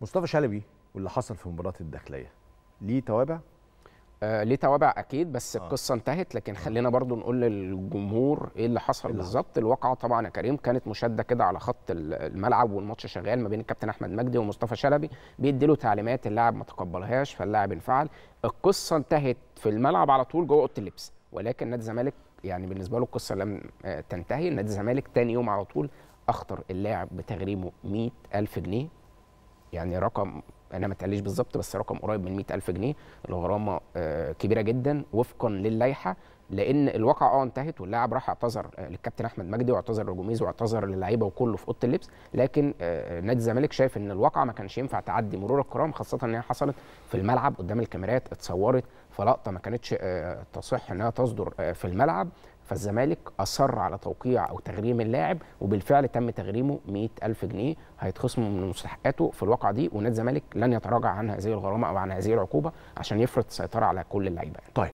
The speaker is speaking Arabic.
مصطفى شلبي واللي حصل في مباراه الداخليه ليه توابع آه ليه توابع اكيد بس آه. القصه انتهت لكن آه. خلينا برضو نقول للجمهور إيه, ايه اللي حصل بالظبط الواقعه طبعا يا كريم كانت مشاده كده على خط الملعب والماتش شغال ما بين الكابتن احمد مجدي ومصطفى شلبي بيدي له تعليمات اللاعب ما تقبلهاش فاللاعب انفعل القصه انتهت في الملعب على طول جوه اوضه اللبس ولكن نادي الزمالك يعني بالنسبه له القصه لم آه، تنتهي نادي الزمالك تاني يوم على طول اخطر اللاعب بتغريمه 100000 جنيه يعني رقم انا ما اتقاليش بالظبط بس رقم قريب من 100000 جنيه الغرامه آه، كبيره جدا وفقا للائحه لان الواقعه اه انتهت واللاعب راح اعتذر آه، للكابتن احمد مجدي واعتذر لجوميز واعتذر للعيبه وكله في اوضه اللبس لكن آه، نادي الزمالك شايف ان الواقعه ما كانش ينفع تعدي مرور الكرام خاصه ان هي حصلت في الملعب قدام الكاميرات اتصورت فلقطه ما كانتش تصح انها تصدر في الملعب فالزمالك اصر على توقيع او تغريم اللاعب وبالفعل تم تغريمه 100000 جنيه هيتخصموا من مستحقاته في الواقعه دي ونادي الزمالك لن يتراجع عن هذه الغرامه او عن هذه العقوبه عشان يفرض السيطره على كل اللعيبه طيب